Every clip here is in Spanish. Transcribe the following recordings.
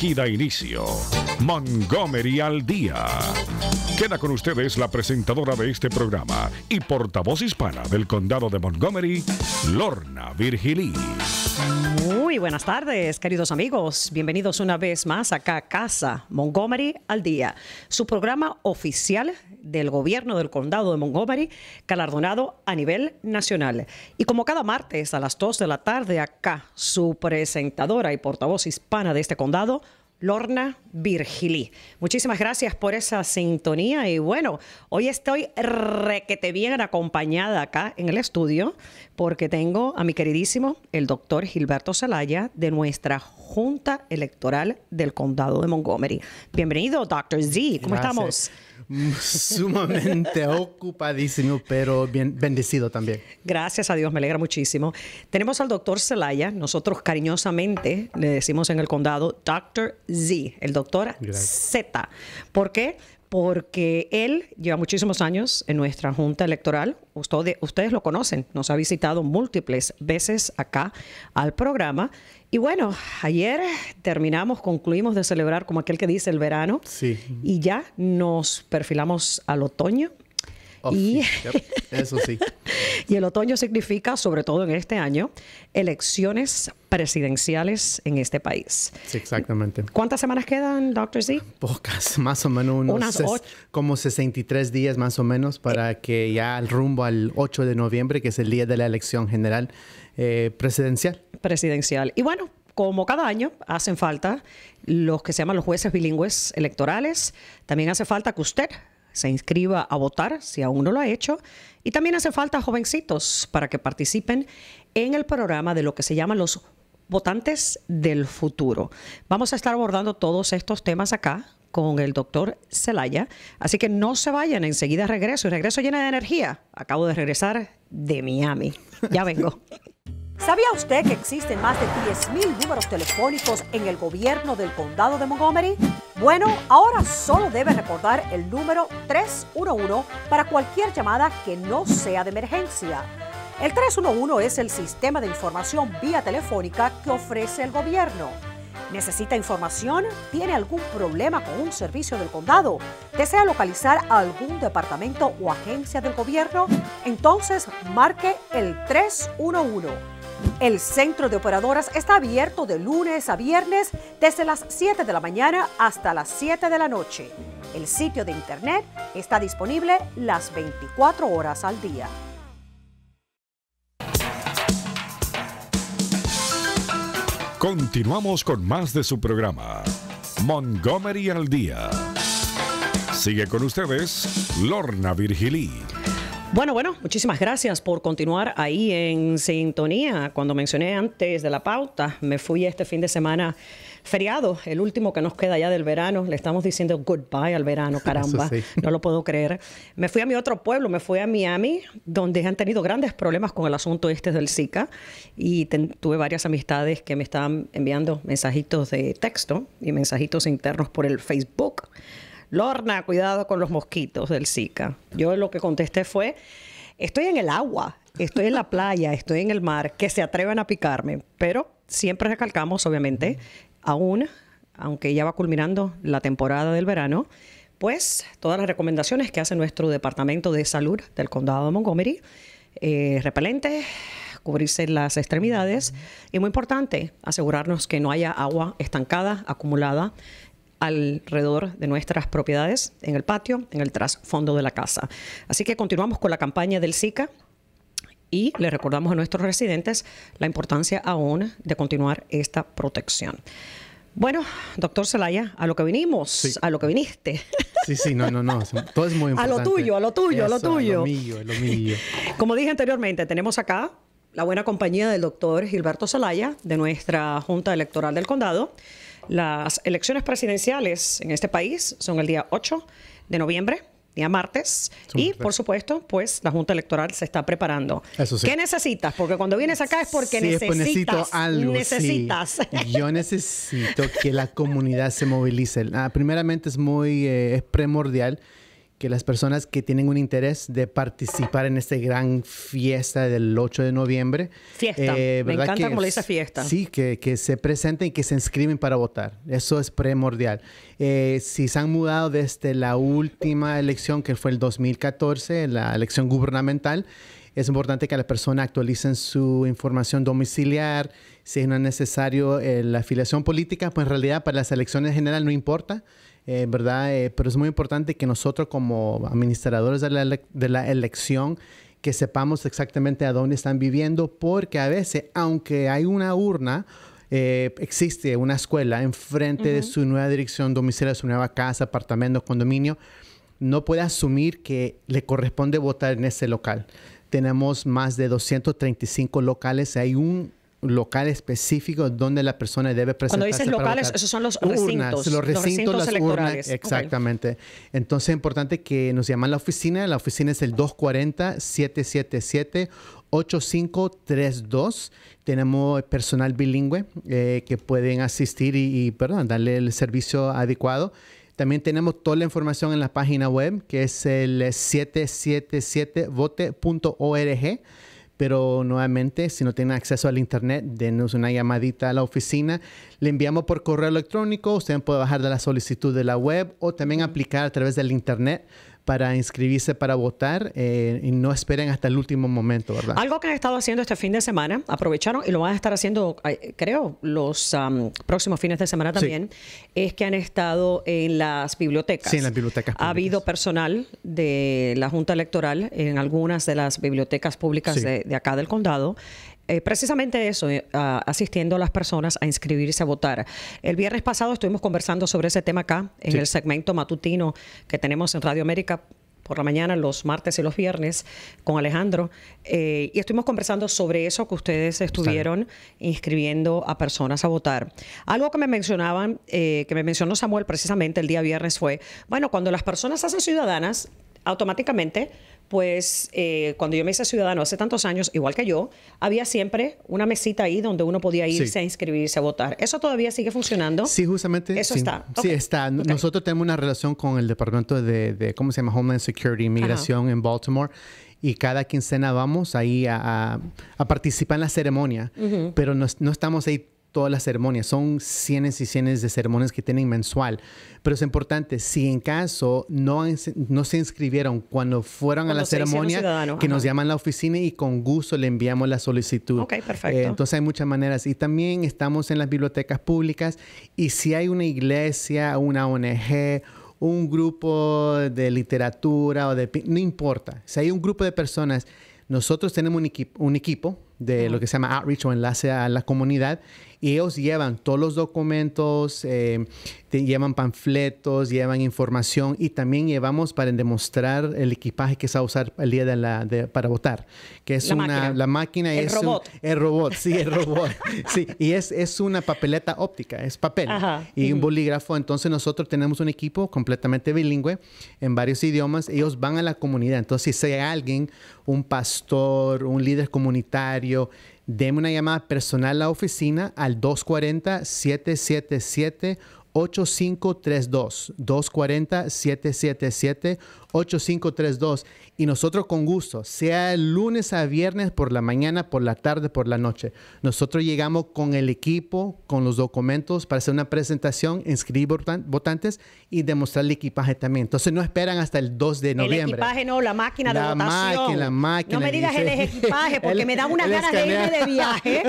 aquí da inicio Montgomery al Día. Queda con ustedes la presentadora de este programa y portavoz hispana del condado de Montgomery, Lorna Virgilí. Muy buenas tardes, queridos amigos. Bienvenidos una vez más acá a casa Montgomery al Día, su programa oficial del gobierno del condado de Montgomery, galardonado a nivel nacional. Y como cada martes a las 2 de la tarde acá, su presentadora y portavoz hispana de este condado, Lorna Virgilí. Muchísimas gracias por esa sintonía y bueno, hoy estoy requete bien acompañada acá en el estudio porque tengo a mi queridísimo el doctor Gilberto Zelaya, de nuestra Junta Electoral del Condado de Montgomery. Bienvenido, doctor Z, ¿cómo estamos? Mm, sumamente ocupadísimo, pero bien bendecido también. Gracias a Dios, me alegra muchísimo. Tenemos al doctor Zelaya. nosotros cariñosamente le decimos en el condado, doctor Z, el doctor doctora Z. ¿Por qué? Porque él lleva muchísimos años en nuestra junta electoral. ustedes lo conocen, nos ha visitado múltiples veces acá al programa. Y bueno, ayer terminamos, concluimos de celebrar, como aquel que dice, el verano. Sí. Y ya nos perfilamos al otoño y, el otoño significa, sobre todo en este año, elecciones presidenciales en este país. Sí, exactamente. ¿Cuántas semanas quedan, Doctor Z? Pocas, más o menos unos Unas como 63 días más o menos para eh. que ya el rumbo al 8 de noviembre, que es el día de la elección general eh, presidencial. Presidencial. Y bueno, como cada año, hacen falta los que se llaman los jueces bilingües electorales. También hace falta que usted se inscriba a votar si aún no lo ha hecho. Y también hace falta jovencitos para que participen en el programa de lo que se llama los votantes del futuro. Vamos a estar abordando todos estos temas acá con el doctor Celaya. Así que no se vayan, enseguida regreso. Y regreso llena de energía. Acabo de regresar de Miami. Ya vengo. ¿Sabía usted que existen más de 10.000 números telefónicos en el gobierno del condado de Montgomery? Bueno, ahora solo debe recordar el número 311 para cualquier llamada que no sea de emergencia. El 311 es el sistema de información vía telefónica que ofrece el gobierno. ¿Necesita información? ¿Tiene algún problema con un servicio del condado? ¿Desea localizar a algún departamento o agencia del gobierno? Entonces marque el 311. El centro de operadoras está abierto de lunes a viernes desde las 7 de la mañana hasta las 7 de la noche. El sitio de internet está disponible las 24 horas al día. Continuamos con más de su programa, Montgomery al Día. Sigue con ustedes Lorna Virgilí. Bueno, bueno, muchísimas gracias por continuar ahí en sintonía. Cuando mencioné antes de la pauta, me fui este fin de semana feriado, el último que nos queda ya del verano. Le estamos diciendo goodbye al verano, caramba, no lo puedo creer. Me fui a mi otro pueblo, me fui a Miami, donde han tenido grandes problemas con el asunto este del Zika y tuve varias amistades que me estaban enviando mensajitos de texto y mensajitos internos por el Facebook Lorna, cuidado con los mosquitos del Zika. Yo lo que contesté fue, estoy en el agua, estoy en la playa, estoy en el mar, que se atreven a picarme. Pero siempre recalcamos, obviamente, aún, aunque ya va culminando la temporada del verano, pues todas las recomendaciones que hace nuestro Departamento de Salud del Condado de Montgomery, eh, repelente, cubrirse las extremidades y muy importante, asegurarnos que no haya agua estancada, acumulada alrededor de nuestras propiedades, en el patio, en el trasfondo de la casa. Así que continuamos con la campaña del SICA y le recordamos a nuestros residentes la importancia aún de continuar esta protección. Bueno, doctor Zelaya, a lo que vinimos, a lo que viniste. Sí, sí, no, no, no. Todo es muy importante. A lo tuyo, a lo tuyo, a lo tuyo. lo mío, lo mío. Como dije anteriormente, tenemos acá la buena compañía del doctor Gilberto Zelaya, de nuestra Junta Electoral del Condado. Las elecciones presidenciales en este país son el día 8 de noviembre, día martes. Y, por supuesto, pues la Junta Electoral se está preparando. Eso ¿Qué necesitas? Porque cuando vienes acá es porque sí, necesitas. necesito algo. Necesitas. Yo necesito que la comunidad se movilice. Ah, primeramente es muy eh, es primordial que las personas que tienen un interés de participar en esta gran fiesta del 8 de noviembre. Fiesta. Eh, Me encanta que, como fiesta. Sí, que, se presenten y que se inscriben para votar. Eso es primordial. Eh, si se han mudado desde la última elección, que fue el 2014, la elección gubernamental, es importante que la persona actualicen su información domiciliar, si no es necesario eh, la afiliación política, pues en realidad para las elecciones generales no importa. Eh, ¿verdad? Eh, pero es muy importante que nosotros como administradores de la, elección que sepamos exactamente a dónde están viviendo, porque a veces, aunque hay una urna, eh, existe una escuela enfrente de su nueva dirección domiciliaria, su nueva casa, apartamento, condominio, no puede asumir que le corresponde votar en ese local. Tenemos más de 235 locales, hay un local específico donde la persona debe presentarse. Cuando dices locales, esos son los recintos. los recintos, las electorales. Urnas, exactamente. Entonces es importante que nos llamen a la oficina. La oficina es el 240-777-8532. Tenemos personal bilingüe eh, que pueden asistir y, y perdón, darle el servicio adecuado. También tenemos toda la información en la página web que es el 777vote.org pero nuevamente, si no tienen acceso al Internet, denos una llamadita a la oficina. Le enviamos por correo electrónico, usted puede bajar de la solicitud de la web o también aplicar a través del Internet para inscribirse para votar eh, y no esperen hasta el último momento, ¿verdad? Algo que han estado haciendo este fin de semana, aprovecharon y lo van a estar haciendo, creo, los próximos fines de semana también, es que han estado en las bibliotecas. Sí, en las bibliotecas. Ha habido personal de la Junta Electoral en algunas de las bibliotecas públicas de acá del condado eh, precisamente eso, eh, asistiendo a las personas a inscribirse a votar. El viernes pasado estuvimos conversando sobre ese tema acá, en el segmento matutino que tenemos en Radio América por la mañana, los martes y los viernes, con Alejandro, eh, y estuvimos conversando sobre eso que ustedes estuvieron inscribiendo a personas a votar. Algo que me mencionaban, que me mencionó Samuel precisamente el día viernes fue, bueno, cuando las personas hacen ciudadanas, automáticamente pues eh, cuando yo me hice ciudadano hace tantos años, igual que yo, había siempre una mesita ahí donde uno podía irse a inscribirse, a votar. ¿Eso todavía sigue funcionando? Sí, justamente. Eso está. Sí, está. Nosotros tenemos una relación con el Departamento de, ¿cómo se llama? Homeland Security, Inmigración en Baltimore y cada quincena vamos ahí a, participar en la ceremonia, pero no, estamos ahí todas las ceremonias. Son cientos y cientos de ceremonias que tienen mensual. Pero es importante, si en caso no, no se inscribieron cuando fueron a la ceremonia, que nos llaman la oficina y con gusto le enviamos la solicitud. perfecto. Eh, entonces hay muchas maneras. Y también estamos en las bibliotecas públicas y si hay una iglesia, una ONG, un grupo de literatura o de... No importa. Si hay un grupo de personas, nosotros tenemos un, equipo, de lo que se llama outreach o enlace a la comunidad y ellos llevan todos los documentos, eh, llevan panfletos, llevan información y también llevamos para demostrar el equipaje que se va a usar el día de la, para votar, que es la una máquina. la máquina el es robot. el robot, sí, el robot. sí, y es, es una papeleta óptica, es papel y un bolígrafo, entonces nosotros tenemos un equipo completamente bilingüe en varios idiomas, ellos van a la comunidad, entonces si sea alguien, un pastor, un líder comunitario, deme una llamada personal a la oficina al 240-777-8532. 240-777-8532. 8532. Y nosotros con gusto, sea el lunes a viernes, por la mañana, por la tarde, por la noche. Nosotros llegamos con el equipo, con los documentos para hacer una presentación, inscribir votantes y demostrar el equipaje también. Entonces no esperan hasta el 2 de noviembre. El equipaje no, la máquina de votación. No me digas el equipaje porque me da una ganas de irme de viaje.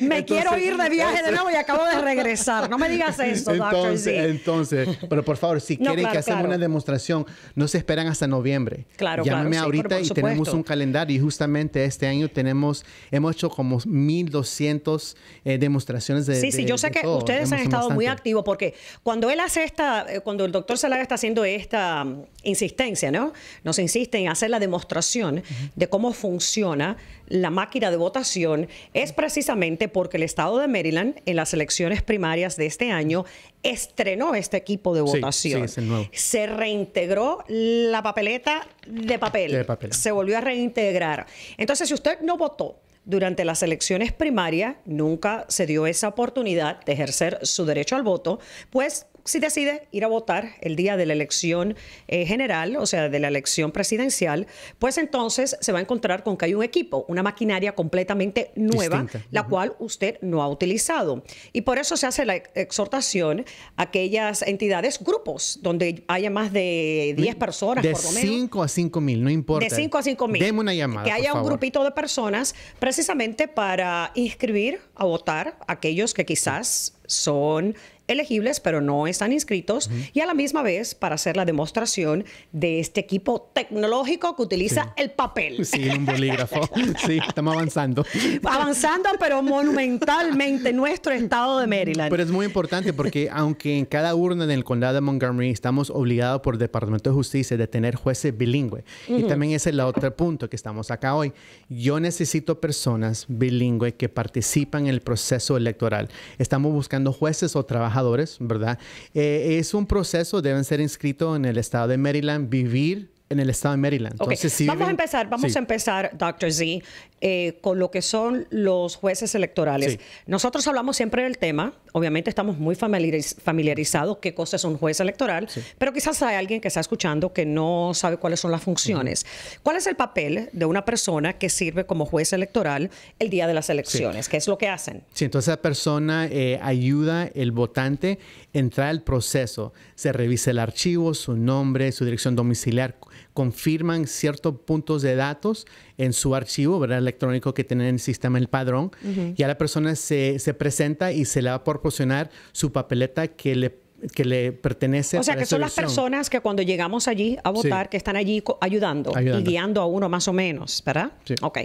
me quiero ir de viaje de nuevo y acabo de regresar. No me digas eso, entonces, Entonces, pero por favor, si quieren que hagamos una una demostración no se esperan hasta noviembre. Claro, Llámame ahorita y tenemos un calendario. Y justamente este año tenemos, hemos hecho como 1.200 eh, demostraciones de. Sí, sí, yo sé que ustedes han estado muy activos porque cuando él hace esta, eh, cuando el doctor Salaga está haciendo esta mm, insistencia, ¿no? Nos insiste en hacer la demostración de cómo funciona la máquina de votación, es precisamente porque el estado de Maryland, en las elecciones primarias de este año, estrenó este equipo de votación. Se reintegró la papeleta de papel. De papel. Se volvió a reintegrar. Entonces, si usted no votó, durante las elecciones primarias nunca se dio esa oportunidad de ejercer su derecho al voto, pues si decide ir a votar el día de la elección eh, general, o sea, de la elección presidencial, pues entonces se va a encontrar con que hay un equipo, una maquinaria completamente nueva, la cual usted no ha utilizado. Y por eso se hace la exhortación a aquellas entidades, grupos, donde haya más de 10 personas, por lo menos. De 5 a 5 mil, no importa. De 5 a 5 mil. Deme una llamada. Que haya un grupito de personas precisamente para inscribir a votar aquellos que quizás son elegibles, pero no están inscritos, y a la misma vez para hacer la demostración de este equipo tecnológico que utiliza el papel. Sí, un bolígrafo. sí, estamos avanzando. Avanzando, pero monumentalmente nuestro estado de Maryland. Pero es muy importante porque aunque en cada urna en el condado de Montgomery estamos obligados por el Departamento de Justicia de tener jueces bilingües, y también ese es el otro punto que estamos acá hoy, yo necesito personas bilingües que participan en el proceso electoral. Estamos buscando jueces o trabajadores ¿verdad? Eh, es un proceso, deben ser inscritos en el estado de Maryland, vivir en el estado de Maryland. vamos a empezar, vamos a empezar, doctor Z, eh, con lo que son los jueces electorales. Nosotros hablamos siempre del tema, obviamente estamos muy familiarizados qué cosa es un juez electoral, pero quizás hay alguien que está escuchando que no sabe cuáles son las funciones. ¿Cuál es el papel de una persona que sirve como juez electoral el día de las elecciones? ¿Qué es lo que hacen? Sí, entonces esa persona eh, ayuda el votante a entrar al proceso. Se revisa el archivo, su nombre, su dirección domiciliar, confirman ciertos puntos de datos en su archivo ¿verdad? electrónico que tienen en el sistema el padrón. y a la persona se, presenta y se le va a proporcionar su papeleta que le que le pertenece. O sea, que son las personas que cuando llegamos allí a votar, que están allí ayudando, y guiando a uno más o menos, ¿verdad? Sí. Ok.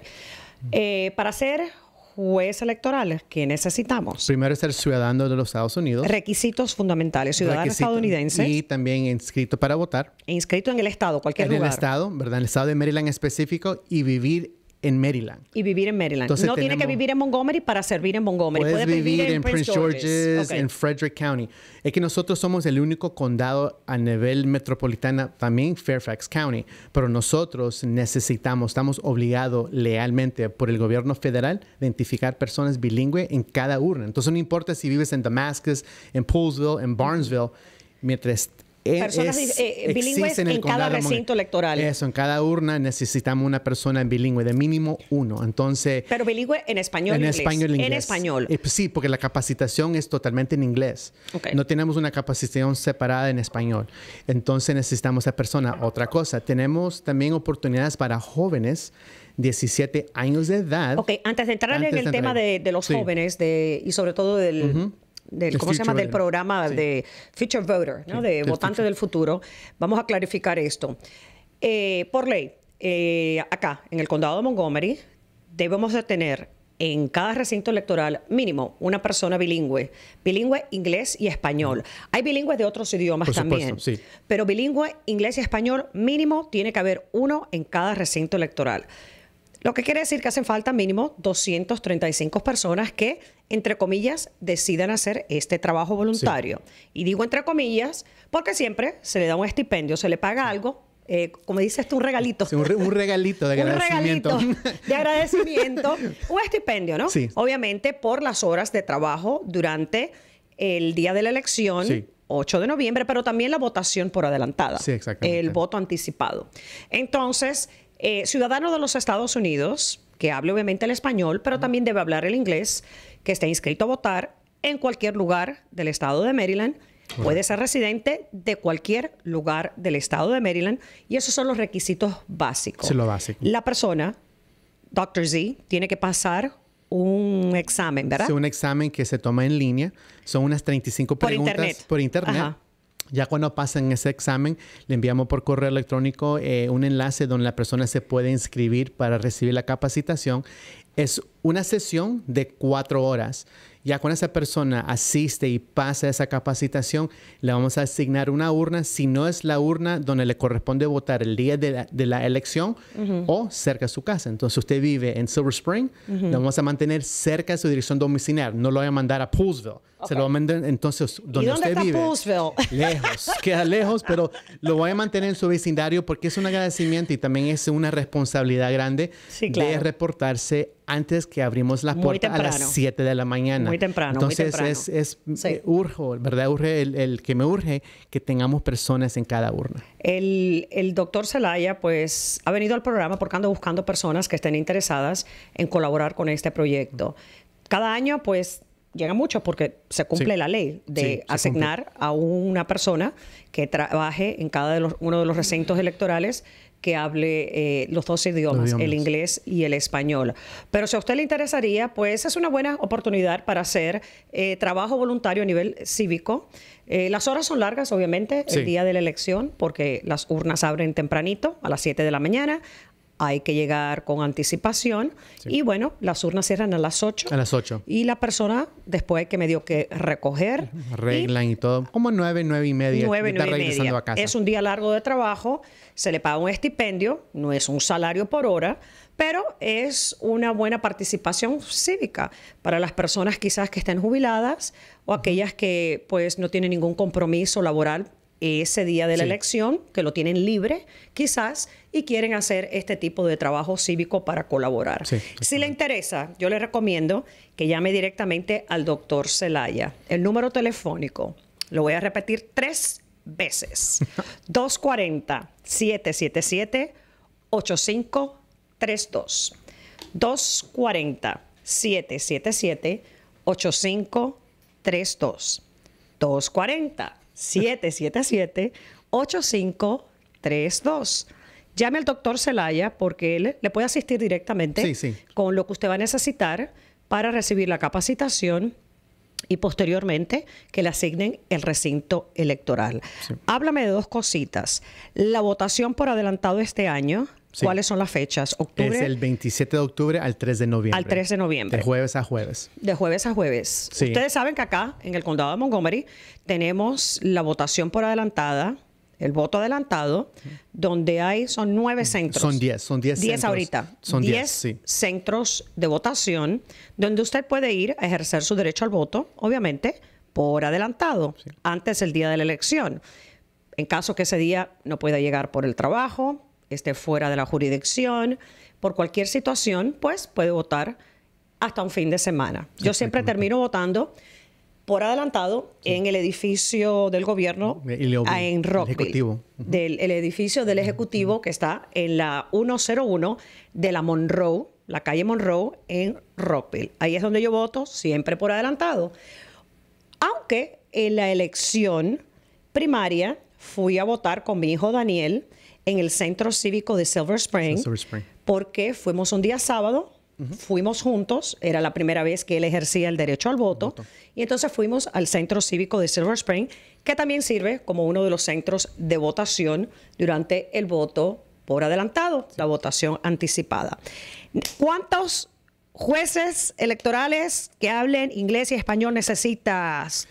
Eh, para hacer juez electorales que necesitamos? Primero ser ciudadano de los Estados Unidos. Requisitos fundamentales, ciudadano estadounidense. Y también inscrito para votar. inscrito en el estado, cualquier lugar. En el estado, ¿verdad? En el estado de Maryland específico y vivir en Maryland. Y vivir en Maryland. Entonces, no tiene que vivir en Montgomery para servir en Montgomery. Puedes vivir, en, Prince George's, en Frederick County. Es que nosotros somos el único condado a nivel metropolitana, también Fairfax County, pero nosotros necesitamos, estamos obligados lealmente por el gobierno federal a identificar personas bilingües en cada urna. Entonces no importa si vives en Damascus, en Poolsville, en Barnesville, mientras eh, personas eh, bilingües en, cada recinto electoral. Eso, en cada urna necesitamos una persona en bilingüe, de mínimo uno. Entonces. Pero bilingüe en español. En inglés, español, e inglés. En español. Eh, pues sí, porque la capacitación es totalmente en inglés. No tenemos una capacitación separada en español. Entonces necesitamos a esa persona. Otra cosa, tenemos también oportunidades para jóvenes. 17 años de edad. Ok, antes de entrar en el tema de, los jóvenes de, y sobre todo del, del ¿cómo se llama? del programa de Future Voter, de votante del futuro. Vamos a clarificar esto. Eh, por ley, eh, acá, en el condado de Montgomery, debemos de tener en cada recinto electoral mínimo una persona bilingüe, bilingüe inglés y español. Hay bilingües de otros idiomas también, pero bilingüe inglés y español mínimo tiene que haber uno en cada recinto electoral. Lo que quiere decir que hacen falta mínimo 235 personas que, entre comillas, decidan hacer este trabajo voluntario. Y digo entre comillas porque siempre se le da un estipendio, se le paga algo, eh, como dices tú, un regalito. un, regalito de agradecimiento. un regalito de agradecimiento. un estipendio, ¿no? Sí. Obviamente por las horas de trabajo durante el día de la elección. 8 de noviembre, pero también la votación por adelantada, sí, exactamente. el voto anticipado. Entonces, eh, ciudadano de los Estados Unidos, que hable obviamente el español, pero también debe hablar el inglés, que esté inscrito a votar en cualquier lugar del estado de Maryland. Puede ser residente de cualquier lugar del estado de Maryland y esos son los requisitos básicos. Es lo básico. La persona, Dr. Z, tiene que pasar un examen, ¿verdad? Es un examen que se toma en línea. Son unas 35 preguntas por internet. Por internet ya cuando pasen ese examen, le enviamos por correo electrónico eh, un enlace donde la persona se puede inscribir para recibir la capacitación. Es una sesión de cuatro horas. Ya cuando esa persona asiste y pasa esa capacitación, le vamos a asignar una urna, si no es la urna donde le corresponde votar el día de la, elección o cerca de su casa. Entonces, usted vive en Silver Spring, lo vamos a mantener cerca de su dirección domiciliar, no lo voy a mandar a Poolsville. Se lo va entonces donde usted vive. Lejos, queda lejos, pero lo voy a mantener en su vecindario porque es un agradecimiento y también es una responsabilidad grande de reportarse antes que abrimos la puerta a las 7 de la mañana. Muy temprano. Entonces, muy temprano. es, es ¿verdad? Urge el, que me urge que tengamos personas en cada urna. El, doctor Zelaya, pues, ha venido al programa porque ando buscando personas que estén interesadas en colaborar con este proyecto. Cada año, pues, llega mucho porque se cumple la ley de asignar a una persona que trabaje en cada uno de los recintos electorales que hable eh, los dos idiomas, el inglés y el español. Pero si a usted le interesaría, pues es una buena oportunidad para hacer eh, trabajo voluntario a nivel cívico. Eh, las horas son largas, obviamente, el día de la elección, porque las urnas abren tempranito, a las 7 de la mañana hay que llegar con anticipación. Y bueno, las urnas cierran a las 8. A las 8. Y la persona, después que me dio que recoger. Arreglan y, todo. Como 9, 9 y media. 9, 9 y A casa. Es un día largo de trabajo, se le paga un estipendio, no es un salario por hora, pero es una buena participación cívica para las personas quizás que estén jubiladas o aquellas que pues no tienen ningún compromiso laboral ese día de la elección, que lo tienen libre, quizás, y quieren hacer este tipo de trabajo cívico para colaborar. si le interesa, yo le recomiendo que llame directamente al doctor Celaya. El número telefónico, lo voy a repetir tres veces. 240-777-8532. 240-777-8532. 240 777-8532. Llame al doctor Celaya porque él le puede asistir directamente con lo que usted va a necesitar para recibir la capacitación y posteriormente que le asignen el recinto electoral. Háblame de dos cositas. La votación por adelantado este año, ¿Cuáles son las fechas? Octubre. Es el 27 de octubre al 3 de noviembre. Al 3 de noviembre. De jueves a jueves. De jueves a jueves. Ustedes saben que acá, en el condado de Montgomery, tenemos la votación por adelantada, el voto adelantado, donde hay, son nueve centros. Son diez, son diez, diez ahorita. Son diez, centros de votación donde usted puede ir a ejercer su derecho al voto, obviamente, por adelantado, antes del día de la elección. En caso que ese día no pueda llegar por el trabajo, esté fuera de la jurisdicción, por cualquier situación, pues puede votar hasta un fin de semana. Yo siempre termino votando por adelantado en el edificio del gobierno ah, en Rockville, del el edificio del ejecutivo que está en la 101 de la Monroe, la calle Monroe en Rockville. Ahí es donde yo voto siempre por adelantado. Aunque en la elección primaria fui a votar con mi hijo Daniel en el Centro Cívico de Silver Spring, porque fuimos un día sábado, fuimos juntos, era la primera vez que él ejercía el derecho al voto, y entonces fuimos al Centro Cívico de Silver Spring, que también sirve como uno de los centros de votación durante el voto por adelantado, la votación anticipada. ¿Cuántos jueces electorales que hablen inglés y español necesitas,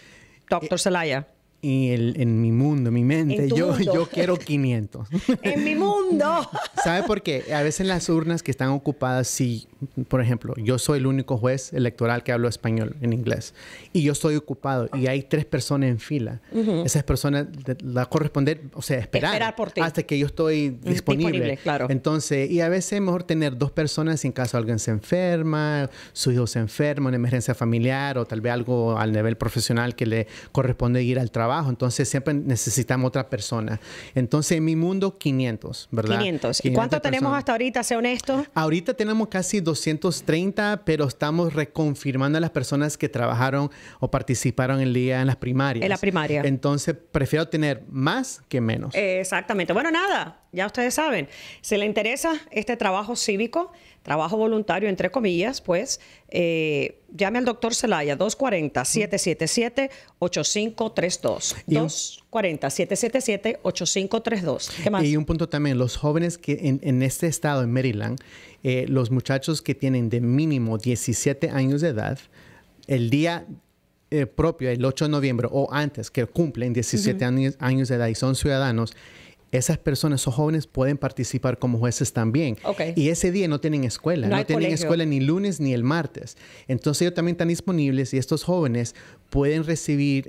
doctor eh, Zelaya? y en mi mundo, en mi mente, yo, yo quiero 500. en mi mundo. ¿Sabe por qué? A veces las urnas que están ocupadas, si, por ejemplo, yo soy el único juez electoral que hablo español en inglés y yo estoy ocupado y hay tres personas en fila, esas personas las corresponder, o sea, esperar, por hasta que yo estoy mm, disponible. claro. Entonces, y a veces es mejor tener dos personas en caso alguien se enferma, su hijo se enferma, una emergencia familiar o tal vez algo al nivel profesional que le corresponde ir al trabajo entonces siempre necesitamos otra persona. Entonces en mi mundo 500, ¿verdad? 500. ¿Y cuánto tenemos hasta ahorita, sea honesto? Ahorita tenemos casi 230, pero estamos reconfirmando a las personas que trabajaron o participaron el día en las primarias. En la primaria. Entonces prefiero tener más que menos. exactamente. Bueno, nada, ya ustedes saben, si le interesa este trabajo cívico, trabajo voluntario, entre comillas, pues eh, llame al doctor Celaya, 240-777-8532. 240-777-8532. ¿Qué más? Y un punto también, los jóvenes que en, este estado, en Maryland, eh, los muchachos que tienen de mínimo 17 años de edad, el día eh, propio, el 8 de noviembre o antes, que cumplen 17 años, años de edad y son ciudadanos, esas personas, esos jóvenes pueden participar como jueces también. Y ese día no tienen escuela, no, tienen escuela ni lunes ni el martes. Entonces ellos también están disponibles y estos jóvenes pueden recibir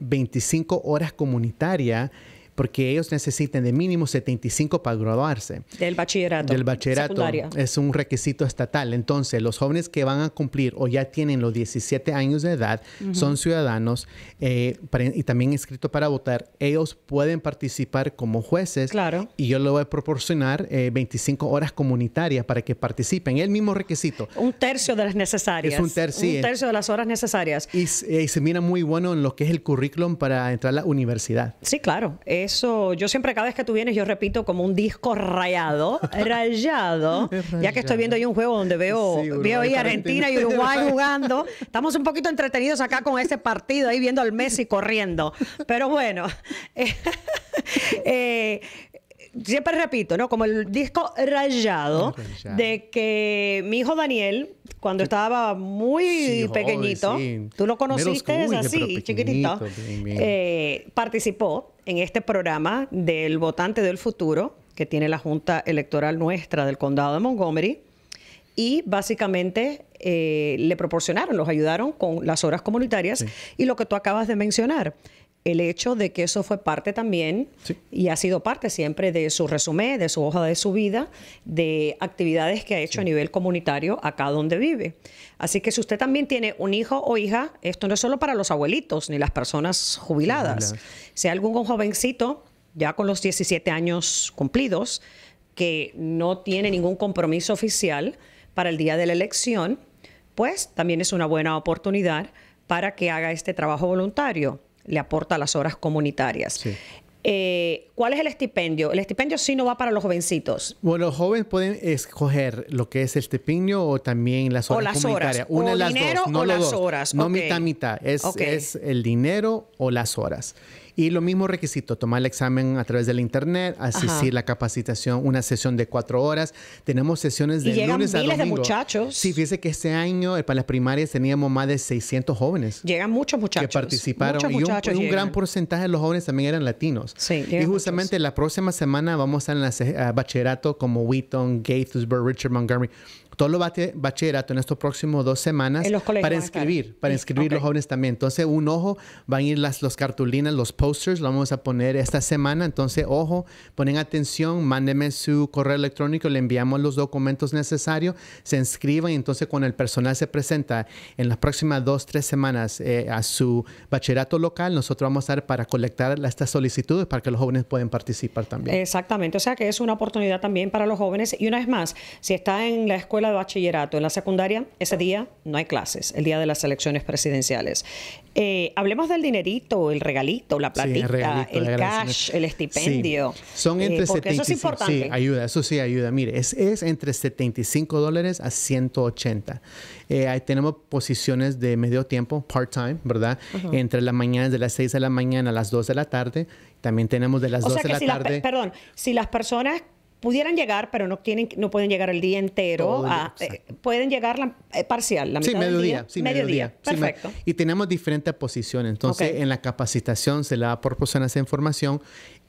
25 eh, horas comunitarias porque ellos necesitan de mínimo 75 para graduarse. Del bachillerato. Del bachillerato. Es un requisito estatal. Entonces, los jóvenes que van a cumplir o ya tienen los 17 años de edad, son ciudadanos eh, y también inscritos para votar, ellos pueden participar como jueces. Claro. Y yo les voy a proporcionar 25 eh, horas comunitarias para que participen. El mismo requisito. Un tercio de las necesarias. Es un, tercio. un tercio de las horas necesarias. Y, se mira muy bueno en lo que es el currículum para entrar a la universidad. Sí, claro eso, yo siempre cada vez que tú vienes, yo repito como un disco rayado, rayado, ya que estoy viendo ahí un juego donde veo, veo ahí Argentina y Uruguay jugando. Estamos un poquito entretenidos acá con ese partido, ahí viendo al Messi corriendo. Pero bueno, eh, eh, siempre repito, ¿no? Como el disco rayado, de que mi hijo Daniel, cuando estaba muy pequeñito, tú lo conociste así, chiquitito, eh, participó en este programa del votante del futuro que tiene la Junta Electoral nuestra del Condado de Montgomery y básicamente eh, le proporcionaron, los ayudaron con las horas comunitarias y lo que tú acabas de mencionar, el hecho de que eso fue parte también y ha sido parte siempre de su resumen, de su hoja de su vida, de actividades que ha hecho a nivel comunitario acá donde vive. Así que si usted también tiene un hijo o hija, esto no es solo para los abuelitos ni las personas jubiladas. Si algún jovencito, ya con los 17 años cumplidos, que no tiene ningún compromiso oficial para el día de la elección, pues también es una buena oportunidad para que haga este trabajo voluntario le aporta las horas comunitarias. Eh, ¿Cuál es el estipendio? El estipendio sí no va para los jovencitos. Bueno, los jóvenes pueden escoger lo que es el estipendio o también las horas. O las horas. Una o de las dinero o las horas. No mitad, mitad. Es, es el dinero o las horas. Y lo mismo requisito, tomar el examen a través del internet, asistir a la capacitación, una sesión de cuatro horas. Tenemos sesiones de y llegan lunes miles a domingo. de muchachos. Sí, fíjese que este año eh, para las primarias teníamos más de 600 jóvenes. Llegan muchos muchachos. Que participaron. Muchos muchachos y un, gran porcentaje de los jóvenes también eran latinos. Sí, y justamente la próxima semana vamos a en la bachillerato como Wheaton, Gaithersburg, Richard Montgomery todo lo bachillerato en estos próximos dos semanas para inscribir, para inscribir los jóvenes también. Entonces, un ojo, van a ir las los cartulinas, los posters, lo vamos a poner esta semana. Entonces, ojo, ponen atención, mándenme su correo electrónico, le enviamos los documentos necesarios, se inscriban y entonces cuando el personal se presenta en las próximas dos, tres semanas eh, a su bachillerato local, nosotros vamos a estar para colectar estas solicitudes para que los jóvenes puedan participar también. Exactamente, o sea que es una oportunidad también para los jóvenes y una vez más, si está en la escuela de bachillerato, en la secundaria, ese día no hay clases, el día de las elecciones presidenciales. Eh, hablemos del dinerito, el regalito, la platita, el, cash, el estipendio. Son eh, entre 75, Sí, ayuda, eso sí ayuda. Mire, es, entre 75 dólares a 180. Eh, ahí tenemos posiciones de medio tiempo, part-time, ¿verdad? Entre las mañanas de las 6 de la mañana a las 2 de la tarde. También tenemos de las o 2 de la tarde. perdón, si las personas pudieran llegar, pero no tienen, no pueden llegar el día entero. Eh, pueden llegar la, eh, parcial, la mitad sí, mediodía, día. Sí, mediodía. mediodía. Perfecto. y tenemos diferentes posiciones. Entonces, en la capacitación se le da por personas esa información.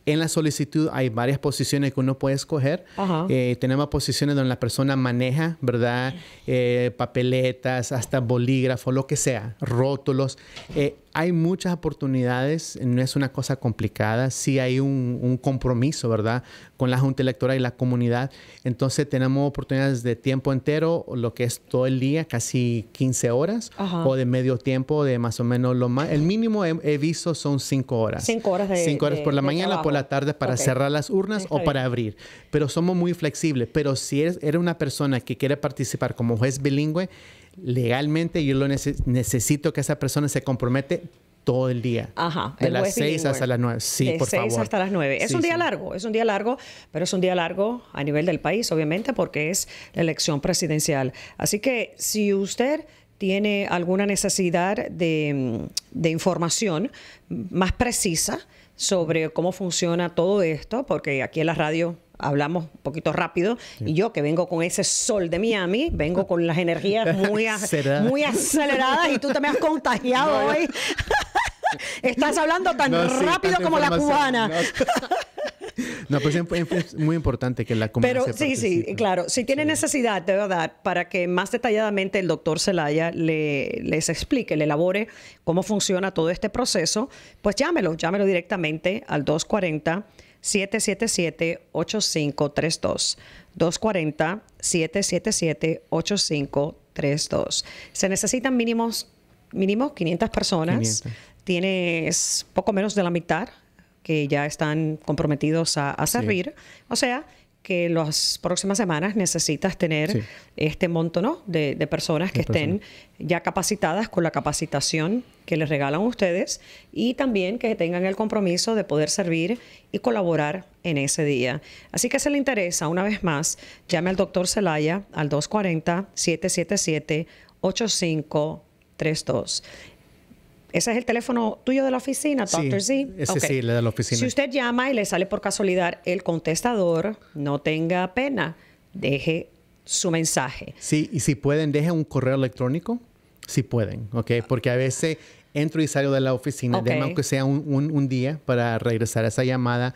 En la solicitud hay varias posiciones que uno puede escoger. Eh, tenemos posiciones donde la persona maneja, ¿verdad? papeletas, hasta bolígrafo, lo que sea, rótulos hay muchas oportunidades, no es una cosa complicada, sí hay un, compromiso, ¿verdad?, con la Junta Electoral y la comunidad. Entonces tenemos oportunidades de tiempo entero, lo que es todo el día, casi 15 horas, o de medio tiempo, de más o menos lo más, el mínimo he, visto son 5 horas. 5 horas de 5 horas por la mañana, por la tarde para cerrar las urnas o para abrir. Pero somos muy flexibles, pero si eres una persona que quiere participar como juez bilingüe, legalmente yo lo necesito que esa persona se compromete todo el día. Ajá. De las 6 hasta las nueve. Sí, de seis hasta las nueve. Es un día largo, es un día largo, pero es un día largo a nivel del país, obviamente, porque es la elección presidencial. Así que si usted tiene alguna necesidad de, mm, de información más precisa, sobre cómo funciona todo esto, porque aquí en la radio hablamos un poquito rápido y yo que vengo con ese sol de Miami, vengo con las energías muy, muy aceleradas y tú te me has contagiado hoy. Estás hablando tan rápido como la cubana. No, pues es muy importante que la comunidad. Pero sí, sí, claro. Si tiene necesidad, de verdad, para que más detalladamente el doctor Celaya le, les explique, le elabore cómo funciona todo este proceso, pues llámelo, llámelo directamente al 240. 777-8532. 240-777-8532. Se necesitan mínimos, mínimos 500 personas. Tienes poco menos de la mitad que ya están comprometidos a, servir. O sea, que las próximas semanas necesitas tener este monto ¿no? de, personas que estén ya capacitadas con la capacitación que les regalan ustedes y también que tengan el compromiso de poder servir y colaborar en ese día. Así que si le interesa, una vez más, llame al doctor Celaya al 240-777-8532. Ese es el teléfono tuyo de la oficina, Doctor Z. Ese sí, el de la oficina. Si usted llama y le sale por casualidad el contestador, no tenga pena, deje su mensaje. Sí, y si pueden, deje un correo electrónico, si pueden, ¿ok? Porque a veces entro y salgo de la oficina, aunque sea un, día para regresar a esa llamada.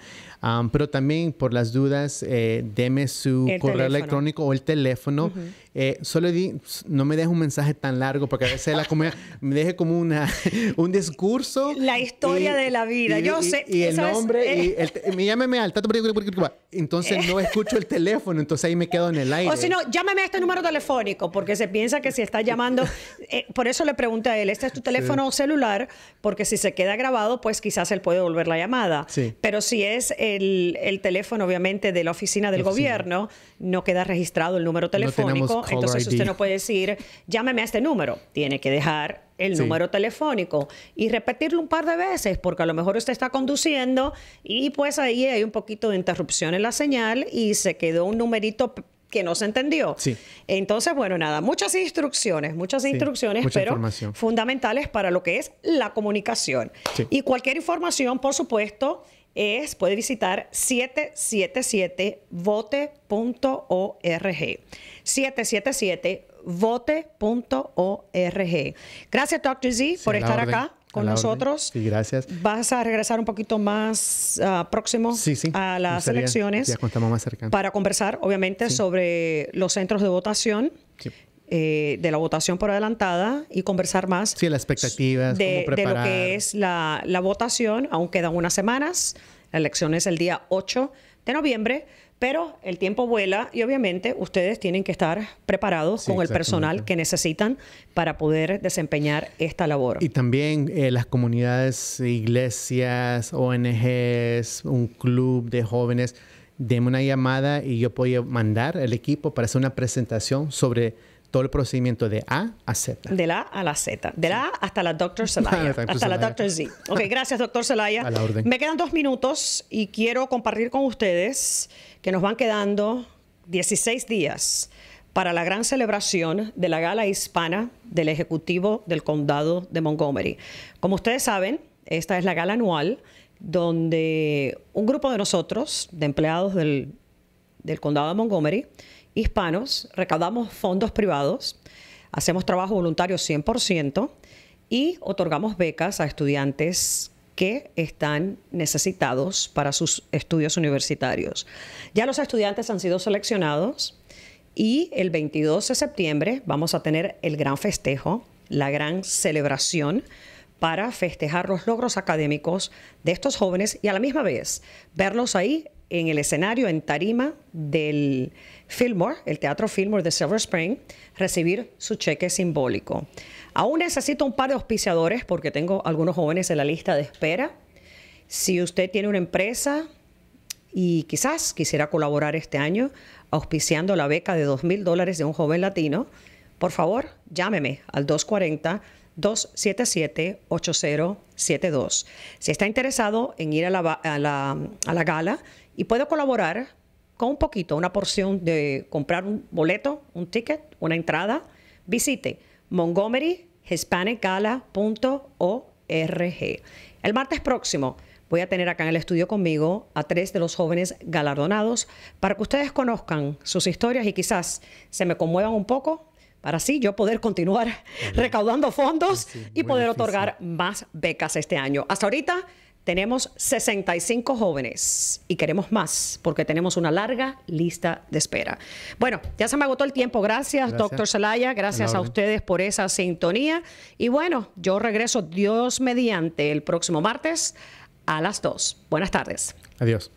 pero también por las dudas, eh, deme su correo electrónico o el teléfono. Eh, solo di, no me dejes un mensaje tan largo, porque a veces la comida me deje como una, un discurso. La historia de la vida, yo sé. Y el nombre, y eh. el, llámeme al Entonces no escucho el teléfono, entonces ahí me quedo en el aire. O si no, llámeme a este número telefónico, porque se piensa que si está llamando. Eh, por eso le pregunto a él, ¿este es tu teléfono celular? Porque si se queda grabado, pues quizás él puede volver la llamada. Pero si es el, teléfono, obviamente, de la oficina del gobierno, no queda registrado el número telefónico. Entonces usted no puede decir, llámeme a este número. Tiene que dejar el número telefónico y repetirlo un par de veces, porque a lo mejor usted está conduciendo y pues ahí hay un poquito de interrupción en la señal y se quedó un numerito que no se entendió. Entonces, bueno, nada, muchas instrucciones, muchas instrucciones, pero fundamentales para lo que es la comunicación. Y cualquier información, por supuesto, es, puede visitar 777vote.org. 777vote.org. Gracias, Dr. Z, por estar acá con nosotros. Sí, gracias. Vas a regresar un poquito más ah, próximo a las elecciones. Ya contamos más cercano. Para conversar, obviamente, sobre los centros de votación. Eh, de la votación por adelantada y conversar más. Sí, las expectativas, de, lo que es la, votación. Aún quedan unas semanas. La elección es el día 8 de noviembre. Pero el tiempo vuela y obviamente ustedes tienen que estar preparados con el personal que necesitan para poder desempeñar esta labor. Y también eh, las comunidades, iglesias, ONGs, un club de jóvenes, denme una llamada y yo puedo mandar el equipo para hacer una presentación sobre todo el procedimiento de A a Z. De la A a la Z. De la A hasta la Dr. Zelaya. hasta la Dr. Z. Ok, gracias, Dr. Zelaya. A la orden. Me quedan dos minutos y quiero compartir con ustedes que nos van quedando 16 días para la gran celebración de la gala hispana del Ejecutivo del Condado de Montgomery. Como ustedes saben, esta es la gala anual donde un grupo de nosotros, de empleados del, del Condado de Montgomery, hispanos, recaudamos fondos privados, hacemos trabajo voluntario 100% y otorgamos becas a estudiantes que están necesitados para sus estudios universitarios. Ya los estudiantes han sido seleccionados y el 22 de septiembre vamos a tener el gran festejo, la gran celebración para festejar los logros académicos de estos jóvenes y a la misma vez verlos ahí en el escenario, en tarima del Fillmore, el Teatro Fillmore de Silver Spring, recibir su cheque simbólico. Aún necesito un par de auspiciadores porque tengo algunos jóvenes en la lista de espera. Si usted tiene una empresa y quizás quisiera colaborar este año auspiciando la beca de dos mil dólares de un joven latino, por favor, llámeme al 240 277-8072. Si está interesado en ir a la, gala y puedo colaborar, con un poquito, una porción de comprar un boleto, un ticket, una entrada, visite montgomeryhispanicgala.org. El martes próximo voy a tener acá en el estudio conmigo a tres de los jóvenes galardonados para que ustedes conozcan sus historias y quizás se me conmuevan un poco para así yo poder continuar recaudando fondos y poder otorgar más becas este año. Hasta ahorita tenemos 65 jóvenes y queremos más porque tenemos una larga lista de espera. Bueno, ya se me agotó el tiempo. Gracias, doctor Zelaya. Gracias a, a ustedes por esa sintonía. Y bueno, yo regreso Dios mediante el próximo martes a las 2. Buenas tardes. Adiós.